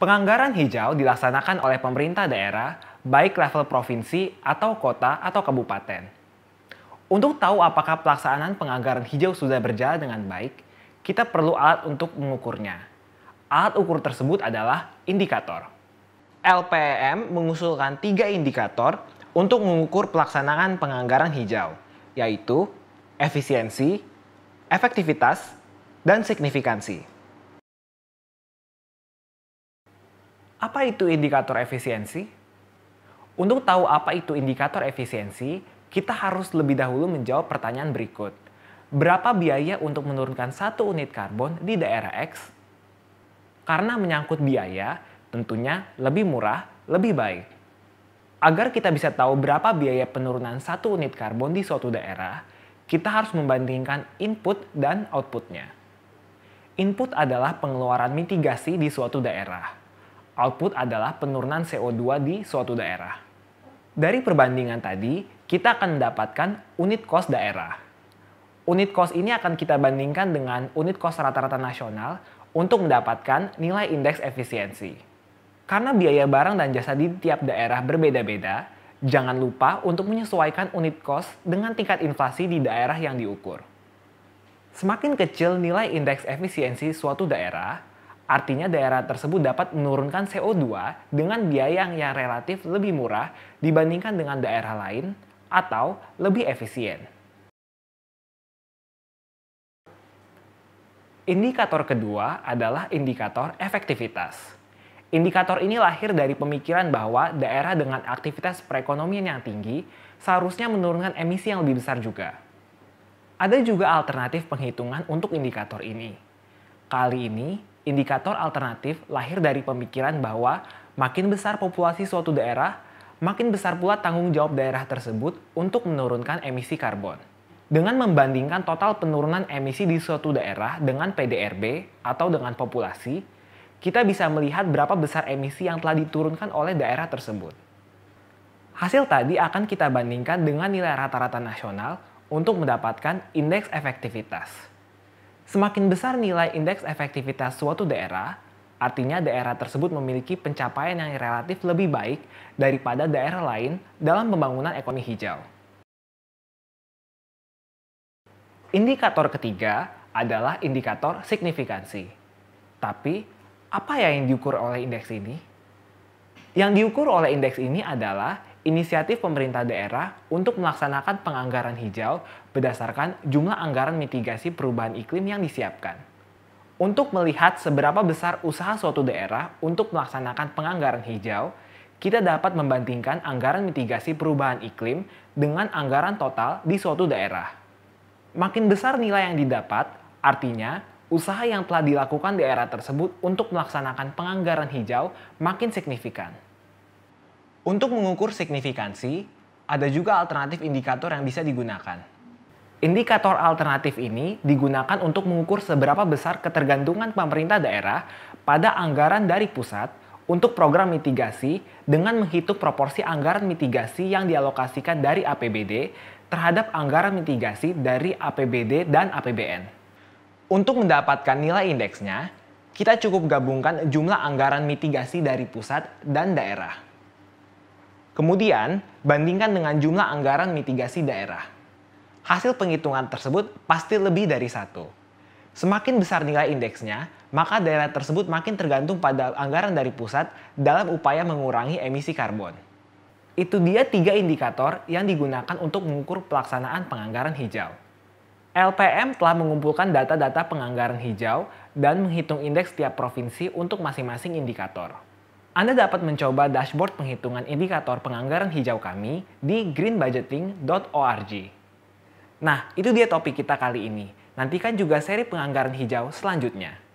Penganggaran hijau dilaksanakan oleh pemerintah daerah, baik level provinsi atau kota atau kabupaten. Untuk tahu apakah pelaksanaan penganggaran hijau sudah berjalan dengan baik, kita perlu alat untuk mengukurnya. Alat ukur tersebut adalah indikator. LPM e mengusulkan tiga indikator untuk mengukur pelaksanaan penganggaran hijau, yaitu efisiensi, efektivitas, dan signifikansi. Apa itu indikator efisiensi? Untuk tahu apa itu indikator efisiensi, kita harus lebih dahulu menjawab pertanyaan berikut. Berapa biaya untuk menurunkan satu unit karbon di daerah X? Karena menyangkut biaya, tentunya lebih murah, lebih baik. Agar kita bisa tahu berapa biaya penurunan satu unit karbon di suatu daerah, kita harus membandingkan input dan outputnya. Input adalah pengeluaran mitigasi di suatu daerah. Output adalah penurunan CO2 di suatu daerah. Dari perbandingan tadi, kita akan mendapatkan unit cost daerah. Unit cost ini akan kita bandingkan dengan unit cost rata-rata nasional untuk mendapatkan nilai indeks efisiensi. Karena biaya barang dan jasa di tiap daerah berbeda-beda, jangan lupa untuk menyesuaikan unit cost dengan tingkat inflasi di daerah yang diukur. Semakin kecil nilai indeks efisiensi suatu daerah, Artinya daerah tersebut dapat menurunkan CO2 dengan biaya yang relatif lebih murah dibandingkan dengan daerah lain atau lebih efisien. Indikator kedua adalah indikator efektivitas. Indikator ini lahir dari pemikiran bahwa daerah dengan aktivitas perekonomian yang tinggi seharusnya menurunkan emisi yang lebih besar juga. Ada juga alternatif penghitungan untuk indikator ini, Kali ini, indikator alternatif lahir dari pemikiran bahwa makin besar populasi suatu daerah, makin besar pula tanggung jawab daerah tersebut untuk menurunkan emisi karbon. Dengan membandingkan total penurunan emisi di suatu daerah dengan PDRB atau dengan populasi, kita bisa melihat berapa besar emisi yang telah diturunkan oleh daerah tersebut. Hasil tadi akan kita bandingkan dengan nilai rata-rata nasional untuk mendapatkan indeks efektivitas. Semakin besar nilai indeks efektivitas suatu daerah, artinya daerah tersebut memiliki pencapaian yang relatif lebih baik daripada daerah lain dalam pembangunan ekonomi hijau. Indikator ketiga adalah indikator signifikansi. Tapi, apa ya yang diukur oleh indeks ini? Yang diukur oleh indeks ini adalah inisiatif pemerintah daerah untuk melaksanakan penganggaran hijau berdasarkan jumlah anggaran mitigasi perubahan iklim yang disiapkan. Untuk melihat seberapa besar usaha suatu daerah untuk melaksanakan penganggaran hijau, kita dapat membandingkan anggaran mitigasi perubahan iklim dengan anggaran total di suatu daerah. Makin besar nilai yang didapat, artinya usaha yang telah dilakukan daerah tersebut untuk melaksanakan penganggaran hijau makin signifikan. Untuk mengukur signifikansi, ada juga alternatif indikator yang bisa digunakan. Indikator alternatif ini digunakan untuk mengukur seberapa besar ketergantungan pemerintah daerah pada anggaran dari pusat untuk program mitigasi dengan menghitung proporsi anggaran mitigasi yang dialokasikan dari APBD terhadap anggaran mitigasi dari APBD dan APBN. Untuk mendapatkan nilai indeksnya, kita cukup gabungkan jumlah anggaran mitigasi dari pusat dan daerah. Kemudian, bandingkan dengan jumlah anggaran mitigasi daerah. Hasil penghitungan tersebut pasti lebih dari satu. Semakin besar nilai indeksnya, maka daerah tersebut makin tergantung pada anggaran dari pusat dalam upaya mengurangi emisi karbon. Itu dia tiga indikator yang digunakan untuk mengukur pelaksanaan penganggaran hijau. LPM telah mengumpulkan data-data penganggaran hijau dan menghitung indeks tiap provinsi untuk masing-masing indikator. Anda dapat mencoba dashboard penghitungan indikator penganggaran hijau kami di greenbudgeting.org. Nah, itu dia topik kita kali ini. Nantikan juga seri penganggaran hijau selanjutnya.